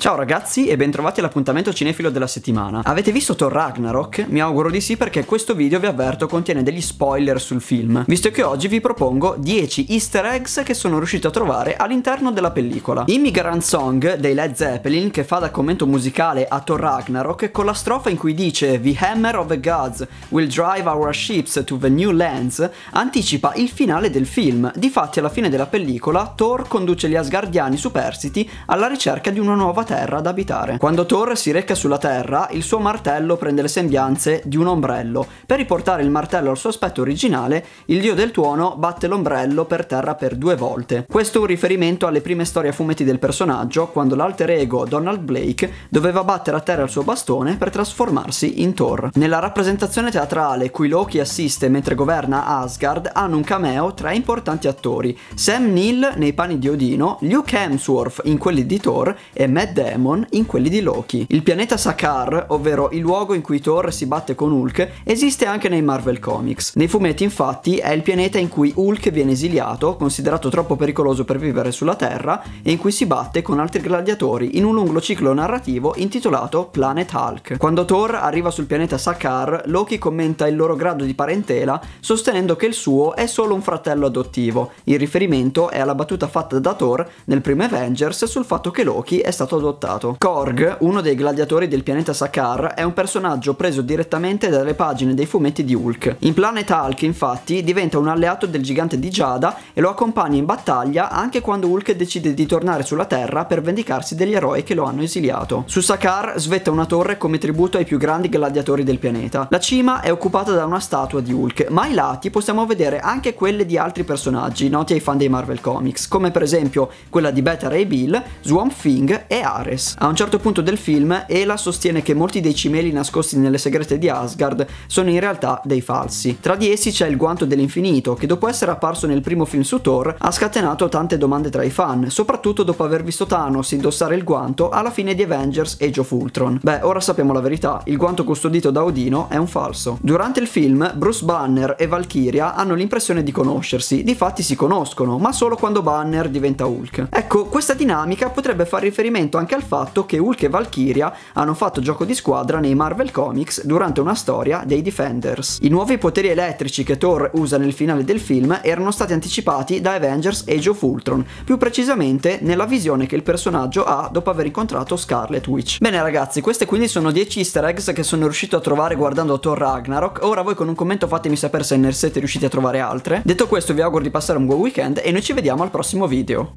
Ciao ragazzi e bentrovati all'appuntamento cinefilo della settimana. Avete visto Thor Ragnarok? Mi auguro di sì perché questo video vi avverto contiene degli spoiler sul film, visto che oggi vi propongo 10 easter eggs che sono riuscito a trovare all'interno della pellicola. Immigrant Song dei Led Zeppelin che fa da commento musicale a Thor Ragnarok con la strofa in cui dice The Hammer of the Gods will drive our ships to the new lands anticipa il finale del film. Difatti alla fine della pellicola Thor conduce gli Asgardiani superstiti alla ricerca di una nuova terra da abitare. Quando Thor si recca sulla terra, il suo martello prende le sembianze di un ombrello. Per riportare il martello al suo aspetto originale, il dio del tuono batte l'ombrello per terra per due volte. Questo è un riferimento alle prime storie a fumetti del personaggio, quando l'alter ego Donald Blake doveva battere a terra il suo bastone per trasformarsi in Thor. Nella rappresentazione teatrale cui Loki assiste mentre governa Asgard hanno un cameo tre importanti attori, Sam Neill nei panni di Odino, Luke Hemsworth in quelli di Thor e Matt Demon in quelli di Loki. Il pianeta Sakar, ovvero il luogo in cui Thor si batte con Hulk, esiste anche nei Marvel Comics. Nei fumetti infatti è il pianeta in cui Hulk viene esiliato, considerato troppo pericoloso per vivere sulla Terra, e in cui si batte con altri gladiatori in un lungo ciclo narrativo intitolato Planet Hulk. Quando Thor arriva sul pianeta Sakar, Loki commenta il loro grado di parentela sostenendo che il suo è solo un fratello adottivo. Il riferimento è alla battuta fatta da Thor nel primo Avengers sul fatto che Loki è stato adottato adottato. Korg, uno dei gladiatori del pianeta Sakar, è un personaggio preso direttamente dalle pagine dei fumetti di Hulk. In Planet Hulk, infatti, diventa un alleato del gigante di Giada e lo accompagna in battaglia anche quando Hulk decide di tornare sulla Terra per vendicarsi degli eroi che lo hanno esiliato. Su Sakar svetta una torre come tributo ai più grandi gladiatori del pianeta. La cima è occupata da una statua di Hulk, ma ai lati possiamo vedere anche quelle di altri personaggi noti ai fan dei Marvel Comics, come per esempio quella di Beta Ray Bill, Swamp Thing e altri Ares. A un certo punto del film Ela sostiene che molti dei cimeli nascosti nelle segrete di Asgard sono in realtà dei falsi. Tra di essi c'è il guanto dell'infinito che dopo essere apparso nel primo film su Thor ha scatenato tante domande tra i fan, soprattutto dopo aver visto Thanos indossare il guanto alla fine di Avengers Age of Ultron. Beh, ora sappiamo la verità, il guanto custodito da Odino è un falso. Durante il film Bruce Banner e Valkyria hanno l'impressione di conoscersi, difatti si conoscono, ma solo quando Banner diventa Hulk. Ecco, questa dinamica potrebbe far riferimento anche anche al fatto che Hulk e Valkyria hanno fatto gioco di squadra nei Marvel Comics durante una storia dei Defenders. I nuovi poteri elettrici che Thor usa nel finale del film erano stati anticipati da Avengers Age of Ultron, più precisamente nella visione che il personaggio ha dopo aver incontrato Scarlet Witch. Bene ragazzi, queste quindi sono 10 easter eggs che sono riuscito a trovare guardando Thor Ragnarok, ora voi con un commento fatemi sapere se ne siete riusciti a trovare altre. Detto questo vi auguro di passare un buon weekend e noi ci vediamo al prossimo video.